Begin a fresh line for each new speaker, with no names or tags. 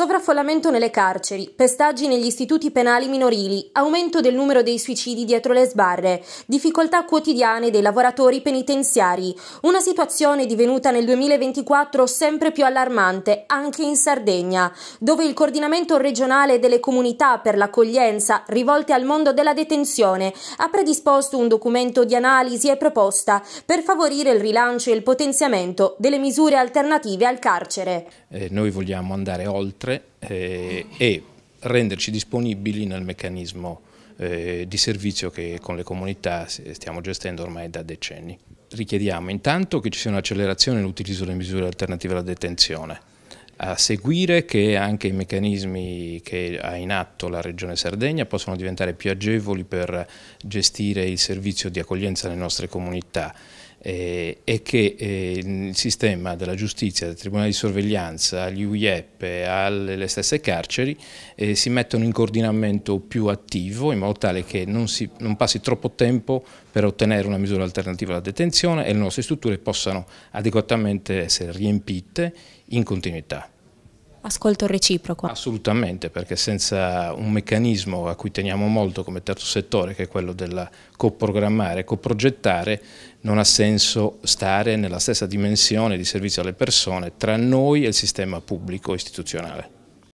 Sovraffollamento nelle carceri, pestaggi negli istituti penali minorili, aumento del numero dei suicidi dietro le sbarre, difficoltà quotidiane dei lavoratori penitenziari, una situazione divenuta nel 2024 sempre più allarmante anche in Sardegna, dove il coordinamento regionale delle comunità per l'accoglienza rivolte al mondo della detenzione ha predisposto un documento di analisi e proposta per favorire il rilancio e il potenziamento delle misure alternative al carcere.
Eh, noi vogliamo andare oltre altre eh, e renderci disponibili nel meccanismo eh, di servizio che con le comunità stiamo gestendo ormai da decenni. Richiediamo intanto che ci sia un'accelerazione nell'utilizzo delle misure alternative alla detenzione, a seguire che anche i meccanismi che ha in atto la Regione Sardegna possano diventare più agevoli per gestire il servizio di accoglienza nelle nostre comunità eh, è che eh, il sistema della giustizia, del Tribunale di Sorveglianza, agli UIEP, alle stesse carceri, eh, si mettono in coordinamento più attivo in modo tale che non, si, non passi troppo tempo per ottenere una misura alternativa alla detenzione e le nostre strutture possano adeguatamente essere riempite in continuità
ascolto reciproco.
Assolutamente, perché senza un meccanismo a cui teniamo molto come terzo settore, che è quello del coprogrammare, coprogettare, non ha senso stare nella stessa dimensione di servizio alle persone tra noi e il sistema pubblico istituzionale.